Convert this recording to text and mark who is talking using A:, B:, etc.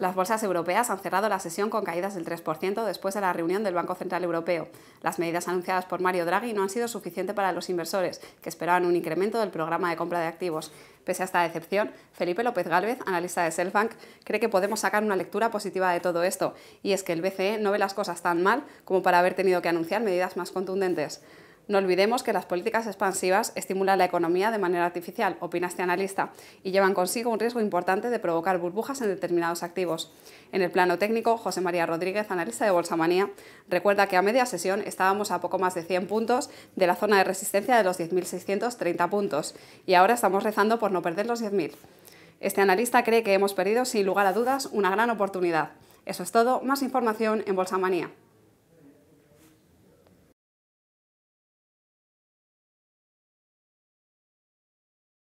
A: Las bolsas europeas han cerrado la sesión con caídas del 3% después de la reunión del Banco Central Europeo. Las medidas anunciadas por Mario Draghi no han sido suficientes para los inversores, que esperaban un incremento del programa de compra de activos. Pese a esta decepción, Felipe López Gálvez, analista de Selfbank, cree que podemos sacar una lectura positiva de todo esto, y es que el BCE no ve las cosas tan mal como para haber tenido que anunciar medidas más contundentes. No olvidemos que las políticas expansivas estimulan la economía de manera artificial, opina este analista, y llevan consigo un riesgo importante de provocar burbujas en determinados activos. En el plano técnico, José María Rodríguez, analista de Bolsa Manía, recuerda que a media sesión estábamos a poco más de 100 puntos de la zona de resistencia de los 10.630 puntos, y ahora estamos rezando por no perder los 10.000. Este analista cree que hemos perdido, sin lugar a dudas, una gran oportunidad. Eso es todo, más información en Bolsa Manía.